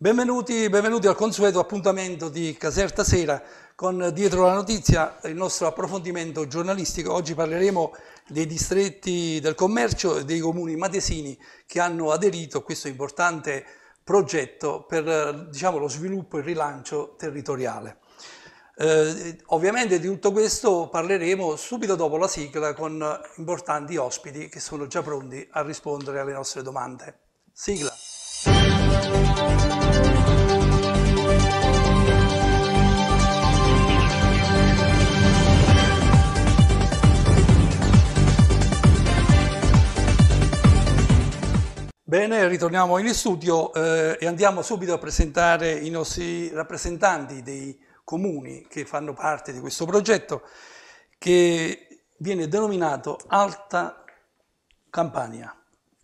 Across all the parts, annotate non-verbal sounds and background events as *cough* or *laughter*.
Benvenuti, benvenuti, al consueto appuntamento di Caserta Sera con Dietro la Notizia, il nostro approfondimento giornalistico. Oggi parleremo dei distretti del commercio e dei comuni matesini che hanno aderito a questo importante progetto per diciamo, lo sviluppo e il rilancio territoriale. Eh, ovviamente di tutto questo parleremo subito dopo la sigla con importanti ospiti che sono già pronti a rispondere alle nostre domande. Sigla. Bene, ritorniamo in studio eh, e andiamo subito a presentare i nostri rappresentanti dei comuni che fanno parte di questo progetto che viene denominato Alta Campania,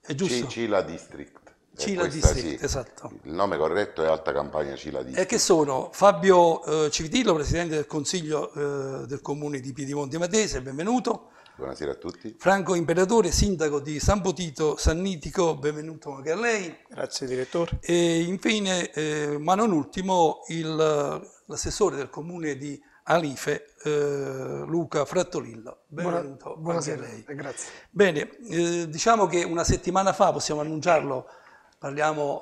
è giusto? Cila District. Cila District, sì, esatto. Il nome corretto è Alta Campania Cila District. E che sono Fabio eh, Civitillo, Presidente del Consiglio eh, del Comune di Piedimonte Matese, benvenuto. Buonasera a tutti. Franco Imperatore, sindaco di San Potito, Sannitico, benvenuto anche a lei. Grazie direttore. E infine, eh, ma non ultimo, l'assessore del comune di Alife, eh, Luca Frattolillo. Benvenuto Buonasera, anche a lei. Eh, grazie. Bene, eh, diciamo che una settimana fa, possiamo annunciarlo, parliamo,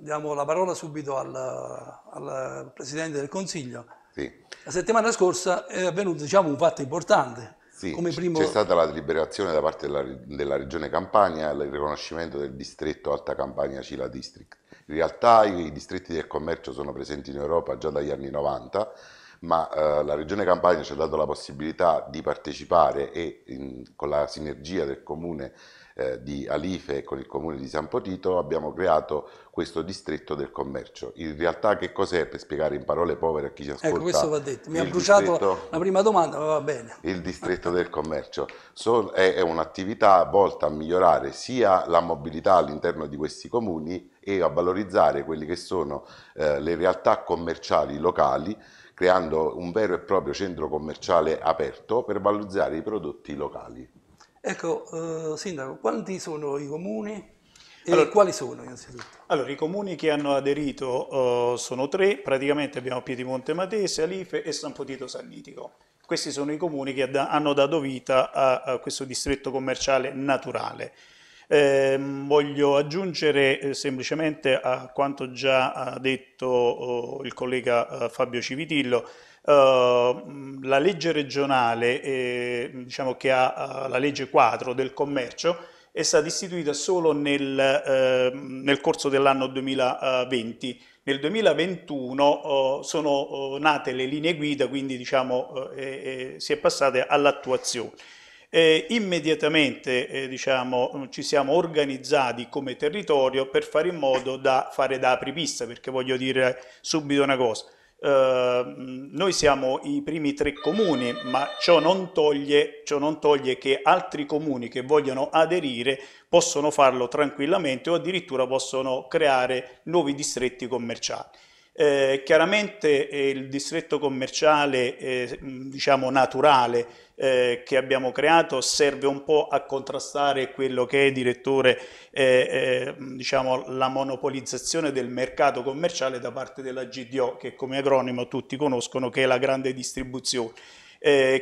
diamo la parola subito al, al Presidente del Consiglio. Sì. La settimana scorsa è avvenuto diciamo, un fatto importante sì, primo... c'è stata la deliberazione da parte della, della Regione Campania il riconoscimento del distretto Alta Campania Cila District. In realtà i distretti del commercio sono presenti in Europa già dagli anni 90, ma eh, la Regione Campania ci ha dato la possibilità di partecipare e in, con la sinergia del Comune eh, di Alife e con il Comune di San Potito abbiamo creato questo distretto del commercio. In realtà che cos'è, per spiegare in parole povere a chi ci ecco, ascolta? Ecco, questo va detto. Mi ha bruciato la prima domanda, ma va bene. Il distretto del commercio so, è, è un'attività volta a migliorare sia la mobilità all'interno di questi comuni e a valorizzare quelle che sono eh, le realtà commerciali locali creando un vero e proprio centro commerciale aperto per valorizzare i prodotti locali. Ecco, eh, Sindaco, quanti sono i comuni? E allora, quali sono innanzitutto? Allora, i comuni che hanno aderito uh, sono tre, praticamente abbiamo Piedimonte Matese, Alife e San Potito Sannitico. Questi sono i comuni che hanno dato vita a, a questo distretto commerciale naturale. Eh, voglio aggiungere eh, semplicemente a quanto già ha detto oh, il collega eh, Fabio Civitillo, eh, la legge regionale, eh, diciamo che ha la legge quadro del commercio, è stata istituita solo nel, ehm, nel corso dell'anno 2020. Nel 2021 sono oh, nate le linee guida, quindi diciamo, oh, eh, si è passate all'attuazione eh, immediatamente eh, diciamo, mm, ci siamo organizzati come territorio per fare in modo da fare da apripista, perché voglio dire subito una cosa. Eh, mm, noi siamo i primi tre comuni, ma ciò non, toglie, ciò non toglie che altri comuni che vogliono aderire possono farlo tranquillamente o addirittura possono creare nuovi distretti commerciali. Eh, chiaramente il distretto commerciale, eh, diciamo naturale, eh, che abbiamo creato serve un po' a contrastare quello che è, direttore, eh, eh, diciamo, la monopolizzazione del mercato commerciale da parte della GDO, che come acronimo tutti conoscono, che è la grande distribuzione.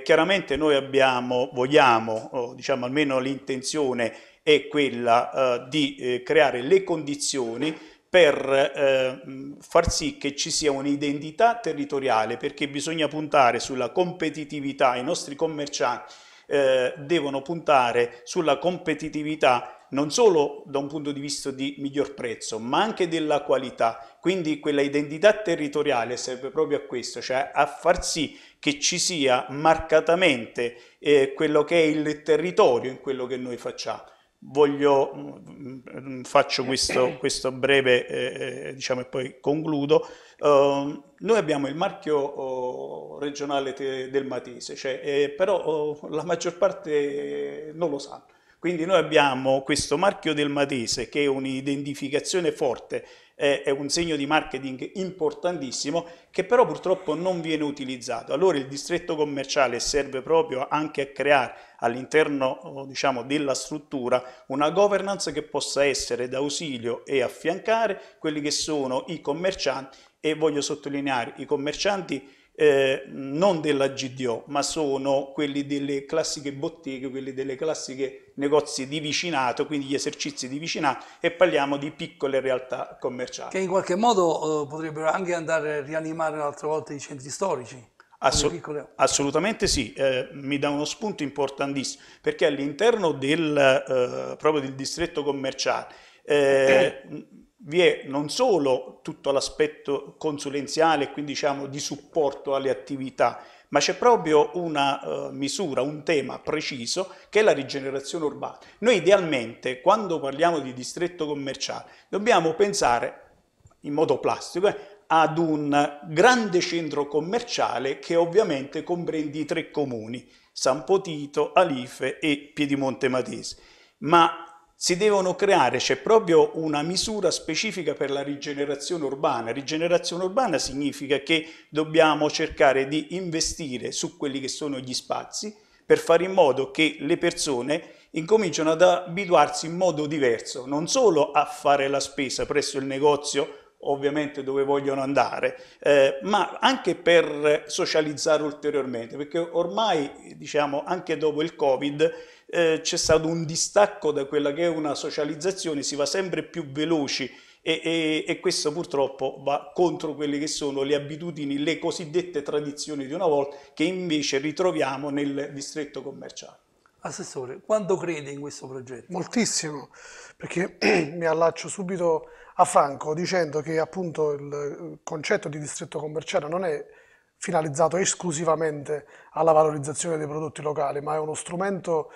chiaramente noi abbiamo, vogliamo, oh, diciamo almeno l'intenzione è quella di creare le condizioni per eh, far sì che ci sia un'identità territoriale, perché bisogna puntare sulla competitività, i nostri commercianti eh, devono puntare sulla competitività non solo da un punto di vista di miglior prezzo, ma anche della qualità. Quindi quella identità territoriale serve proprio a questo, cioè a far sì che ci sia marcatamente eh, quello che è il territorio in quello che noi facciamo voglio, mm, mm, faccio questo, *coughs* questo breve, eh, eh, diciamo, e poi concludo. Uh, noi abbiamo il marchio uh, regionale te, del Matese, cioè, eh, però uh, la maggior parte non lo sa. Quindi noi abbiamo questo marchio del Matese che è un'identificazione forte è, un segno di marketing importantissimo che però purtroppo non viene utilizzato. Allora il distretto commerciale serve proprio anche a creare all'interno oh, diciamo, della struttura una governance che possa essere d'ausilio e affiancare quelli che sono i commercianti e voglio sottolineare i commercianti eh, non della GDO, ma sono quelli delle classiche botteghe, quelli delle classiche negozi di vicinato, quindi gli esercizi di vicinato e parliamo di piccole realtà commerciali. Che in qualche modo eh, potrebbero anche andare a rianimare un'altra volta i centri storici. Assolut assolutamente sì, eh, mi dà uno spunto importantissimo, perché all'interno del, eh, proprio del distretto commerciale okay. Eh, vi è non solo tutto l'aspetto consulenziale, quindi diciamo di supporto alle attività, ma c'è proprio una uh, misura, un tema preciso che è la rigenerazione urbana. Noi idealmente quando parliamo di distretto commerciale dobbiamo pensare in modo plastico eh, ad un grande centro commerciale che ovviamente comprende i tre comuni, San Potito, Alife e Piedimonte Matese. Ma si devono creare, c'è proprio una misura specifica per la rigenerazione urbana. Rigenerazione urbana significa che dobbiamo cercare di investire su quelli che sono gli spazi per fare in modo che le persone incominciano ad abituarsi in modo diverso, non solo a fare la spesa presso il negozio ovviamente dove vogliono andare, eh, ma anche per socializzare ulteriormente, perché ormai, diciamo, anche dopo il Covid, eh, c'è stato un distacco da quella che è una socializzazione, si va sempre più veloci e, e, e, questo purtroppo va contro quelle che sono le abitudini, le cosiddette tradizioni di una volta che invece ritroviamo nel distretto commerciale. Assessore, quanto crede in questo progetto? Moltissimo, perché *clears throat* mi allaccio subito a Franco dicendo che appunto il concetto di distretto commerciale non è finalizzato esclusivamente alla valorizzazione dei prodotti locali, ma è uno strumento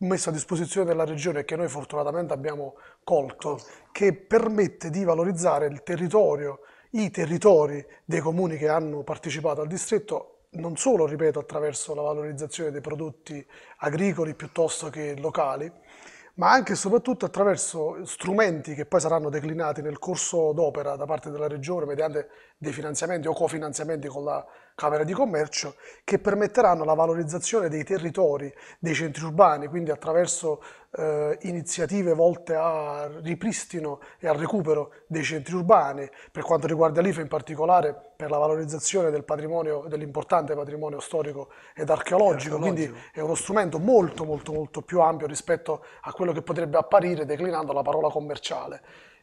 messo a disposizione della regione che noi fortunatamente abbiamo colto, che permette di valorizzare il territorio, i territori dei comuni che hanno partecipato al distretto non solo, ripeto, attraverso la valorizzazione dei prodotti agricoli piuttosto che locali, ma anche e soprattutto attraverso strumenti che poi saranno declinati nel corso d'opera da parte della Regione mediante dei finanziamenti o cofinanziamenti con la Camera di Commercio, che permetteranno la valorizzazione dei territori, dei centri urbani, quindi attraverso eh, iniziative volte al ripristino e al recupero dei centri urbani, per quanto riguarda l'IFE in particolare per la valorizzazione del patrimonio, dell'importante patrimonio storico ed archeologico, archeologico, quindi è uno strumento molto molto molto più ampio rispetto a quello che potrebbe apparire declinando la parola commerciale.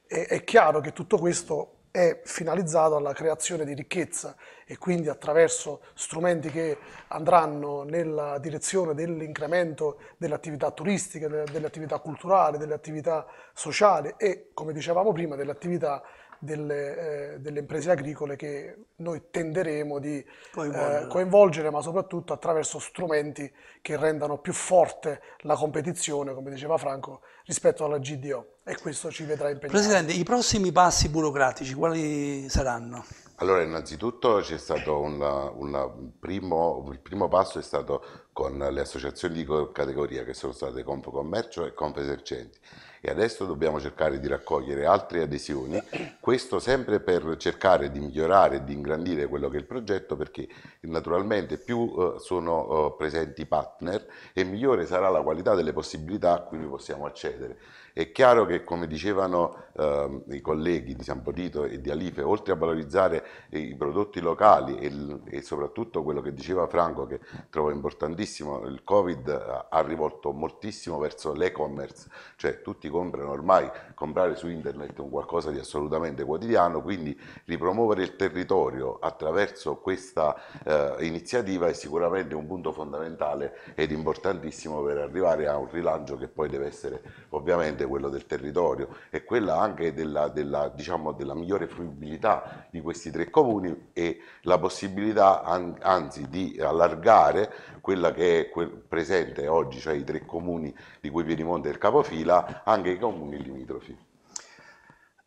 è chiaro che tutto questo è finalizzato alla creazione di ricchezza e quindi attraverso strumenti che andranno nella direzione dell'incremento delle attività turistiche, delle, attività culturali, delle attività sociali e, come dicevamo prima, delle attività delle, eh, delle imprese agricole che noi tenderemo di coinvolgere. Eh, coinvolgere, ma soprattutto attraverso strumenti che rendano più forte la competizione, come diceva Franco, rispetto alla GDO e questo ci vedrà impegnati. Presidente, i prossimi passi burocratici quali saranno? Allora, innanzitutto c'è stato un, un primo, il primo passo è stato con le associazioni di categoria che sono state Confcommercio e Confesercenti e adesso dobbiamo cercare di raccogliere altre adesioni, questo sempre per cercare di migliorare e di ingrandire quello che è il progetto perché naturalmente più eh, sono eh, presenti partner e migliore sarà la qualità delle possibilità a cui possiamo accedere. È chiaro che come dicevano eh, i colleghi di San Potito e di Alife, oltre a valorizzare i prodotti locali e, e soprattutto quello che diceva Franco che trovo importantissimo, il Covid ha rivolto moltissimo verso l'e-commerce, cioè tutti comprano ormai, comprare su internet è un qualcosa di assolutamente quotidiano, quindi ripromuovere il territorio attraverso questa eh, iniziativa è sicuramente un punto fondamentale ed importantissimo per arrivare a un rilancio che poi deve essere ovviamente quello del territorio e quella anche della, della, diciamo, della migliore fruibilità di questi tre comuni e la possibilità anzi di allargare quella che è que- presente oggi, cioè i tre comuni di cui Piedimonte è il capofila, anche i comuni limitrofi.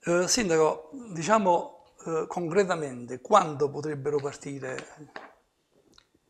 Eh, sindaco, diciamo eh, concretamente quando potrebbero partire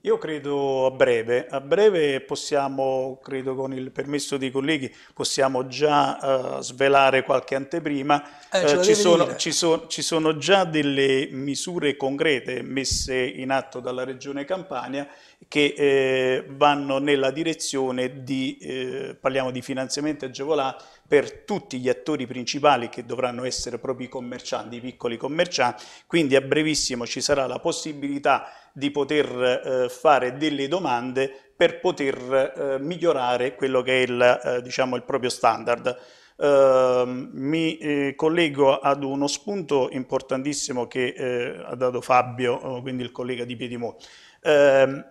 io credo a breve, a breve possiamo, credo con il permesso dei colleghi, possiamo già uh, svelare qualche anteprima. Eh, uh, ci, sono, ci, so, ci, sono, già delle misure concrete messe in atto dalla Regione Campania che eh, vanno nella direzione di, eh, parliamo di finanziamenti agevolati, per tutti gli attori principali che dovranno essere proprio i commercianti, i piccoli commercianti, quindi a brevissimo ci sarà la possibilità di poter eh, fare delle domande per poter eh, migliorare quello che è il, eh, diciamo, il proprio standard. Uh, mi eh, collego ad uno spunto importantissimo che eh, ha dato Fabio, oh, quindi il collega di Piedimont. Uh,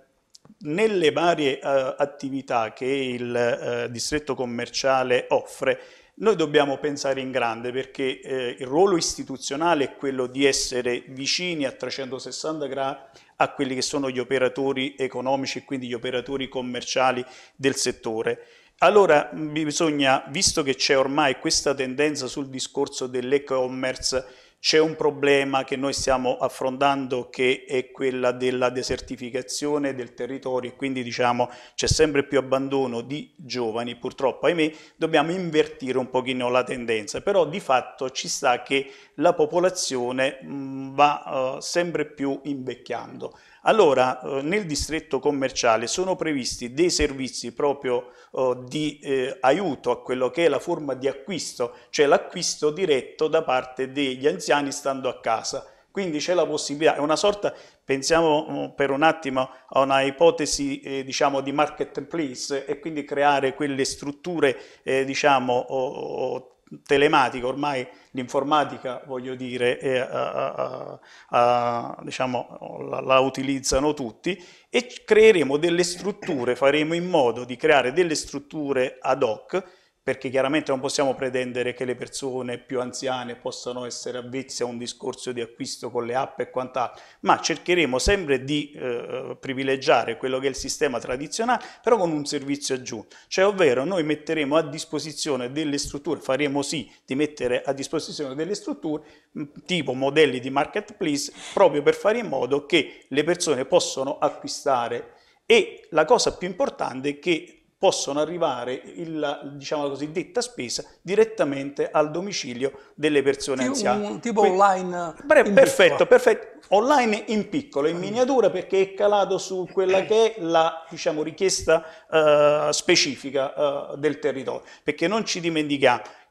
nelle varie uh, attività che il uh, distretto commerciale offre, noi dobbiamo pensare in grande perché eh, il ruolo istituzionale è quello di essere vicini a 360 gradi a quelli che sono gli operatori economici e quindi gli operatori commerciali del settore. Allora bisogna, visto che c'è ormai questa tendenza sul discorso dell'e-commerce, c'è un problema che noi stiamo affrontando che è quella della desertificazione del territorio e quindi diciamo c'è sempre più abbandono di giovani, purtroppo ahimè dobbiamo invertire un pochino la tendenza, però di fatto ci sta che la popolazione mm, va eh, sempre più invecchiando. Allora, eh, nel distretto commerciale sono previsti dei servizi proprio eh, di eh, aiuto a quello che è la forma di acquisto, cioè l'acquisto diretto da parte degli anziani stando a casa. Quindi c'è la possibilità, è una sorta, pensiamo mm, per un attimo a una ipotesi eh, diciamo di marketplace e quindi creare quelle strutture eh, diciamo o, o telematica, ormai l'informatica, voglio dire, è, a, a, a, diciamo, la, la, utilizzano tutti, e creeremo delle strutture, faremo in modo di creare delle strutture ad hoc perché chiaramente non possiamo pretendere che le persone più anziane possano essere avvezze a un discorso di acquisto con le app e quant'altro, ma cercheremo sempre di eh, privilegiare quello che è il sistema tradizionale, però con un servizio aggiunto, cioè ovvero noi metteremo a disposizione delle strutture, faremo sì di mettere a disposizione delle strutture mm, tipo modelli di marketplace proprio per fare in modo che le persone possano acquistare e la cosa più importante è che possono arrivare il, diciamo la cosiddetta spesa direttamente al domicilio delle persone anziane. Un, tipo Quindi, online breve, perfetto, perfetto, online in piccolo, in miniatura perché è calato su quella che è la diciamo, richiesta eh, specifica eh, del territorio, perché non ci dimentichiamo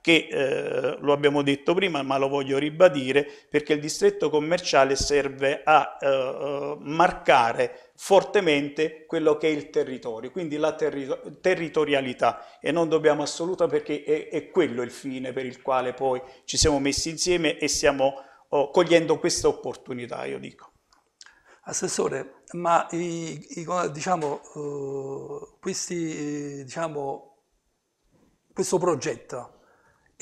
che eh, lo abbiamo detto prima ma lo voglio ribadire perché il distretto commerciale serve a eh, eh marcare fortemente quello che è il territorio, quindi la terri territorialità e non dobbiamo assolutamente perché è, è, quello il fine per il quale poi ci siamo messi insieme e stiamo oh, cogliendo questa opportunità, io dico. Assessore, ma i, i, diciamo, uh, questi, diciamo, questo progetto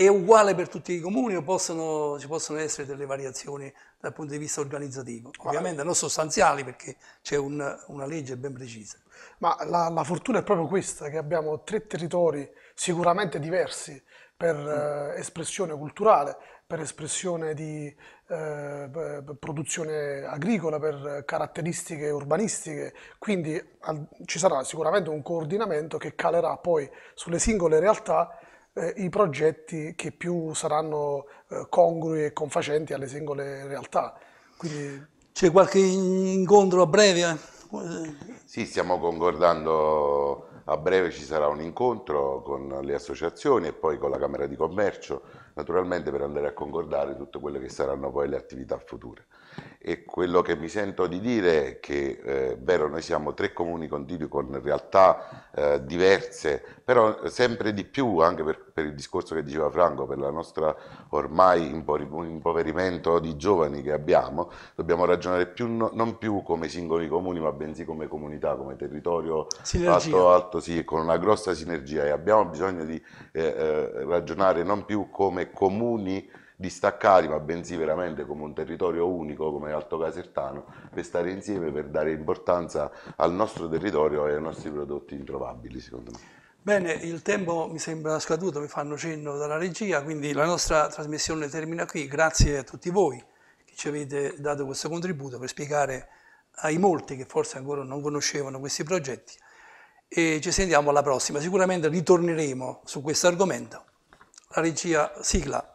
è uguale per tutti i comuni o possono, ci possono essere delle variazioni dal punto di vista organizzativo? Ovviamente non sostanziali perché c'è un, una legge ben precisa. Ma la, la, fortuna è proprio questa, che abbiamo tre territori sicuramente diversi per mm. eh, espressione culturale, per espressione di eh, produzione agricola, per caratteristiche urbanistiche, quindi al, ci sarà sicuramente un coordinamento che calerà poi sulle singole realtà eh, i progetti che più saranno eh, congrui e confacenti alle singole realtà. Quindi... C'è qualche incontro a breve? Sì, stiamo concordando, a breve ci sarà un incontro con le associazioni e poi con la Camera di Commercio, naturalmente per andare a concordare tutte quelle che saranno poi le attività future e quello che mi sento di dire è che eh, vero noi siamo tre comuni contigui con realtà eh, diverse però sempre di più anche per, per, il discorso che diceva Franco per la nostra ormai impoverimento di giovani che abbiamo dobbiamo ragionare più, no, non più come singoli comuni ma bensì come comunità come territorio sinergia. alto alto sì con una grossa sinergia e abbiamo bisogno di eh, eh ragionare non più come comuni distaccati, ma bensì veramente come un territorio unico, come l'Alto Casertano, per stare insieme, per dare importanza al nostro territorio e ai nostri prodotti introvabili, secondo me. Bene, il tempo mi sembra scaduto, mi fanno cenno dalla regia, quindi la nostra trasmissione termina qui. Grazie a tutti voi che ci avete dato questo contributo per spiegare ai molti che forse ancora non conoscevano questi progetti e ci sentiamo alla prossima. Sicuramente ritorneremo su questo argomento. La regia sigla.